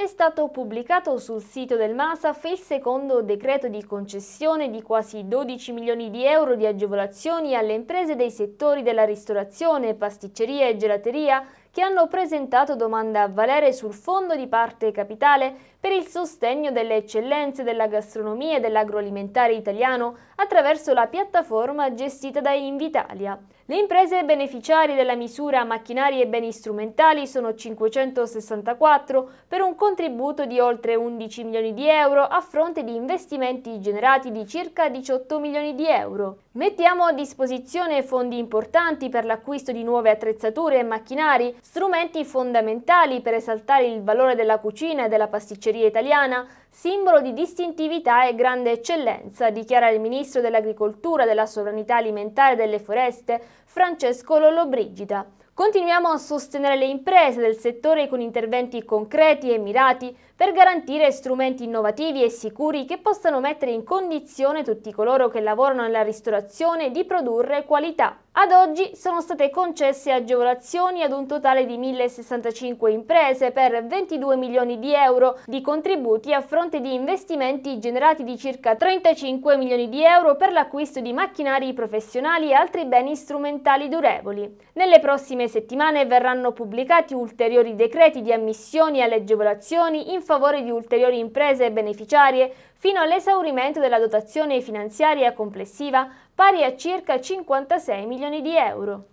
È stato pubblicato sul sito del MASAF il secondo decreto di concessione di quasi 12 milioni di euro di agevolazioni alle imprese dei settori della ristorazione, pasticceria e gelateria che hanno presentato domanda a valere sul fondo di parte capitale per il sostegno delle eccellenze della gastronomia e dell'agroalimentare italiano attraverso la piattaforma gestita da Invitalia. Le imprese beneficiari della misura macchinari e beni strumentali sono 564 per un contributo di oltre 11 milioni di euro a fronte di investimenti generati di circa 18 milioni di euro. Mettiamo a disposizione fondi importanti per l'acquisto di nuove attrezzature e macchinari, strumenti fondamentali per esaltare il valore della cucina e della pasticceria italiana, simbolo di distintività e grande eccellenza, dichiara il ministro dell'Agricoltura, della Sovranità Alimentare e delle Foreste, Francesco Lollobrigida. Continuiamo a sostenere le imprese del settore con interventi concreti e mirati per garantire strumenti innovativi e sicuri che possano mettere in condizione tutti coloro che lavorano nella ristorazione di produrre qualità. Ad oggi sono state concesse agevolazioni ad un totale di 1.065 imprese per 22 milioni di euro di contributi a fronte fronte di investimenti generati di circa 35 milioni di euro per l'acquisto di macchinari professionali e altri beni strumentali durevoli. Nelle prossime settimane verranno pubblicati ulteriori decreti di ammissioni alle agevolazioni in favore di ulteriori imprese beneficiarie fino all'esaurimento della dotazione finanziaria complessiva pari a circa 56 milioni di euro.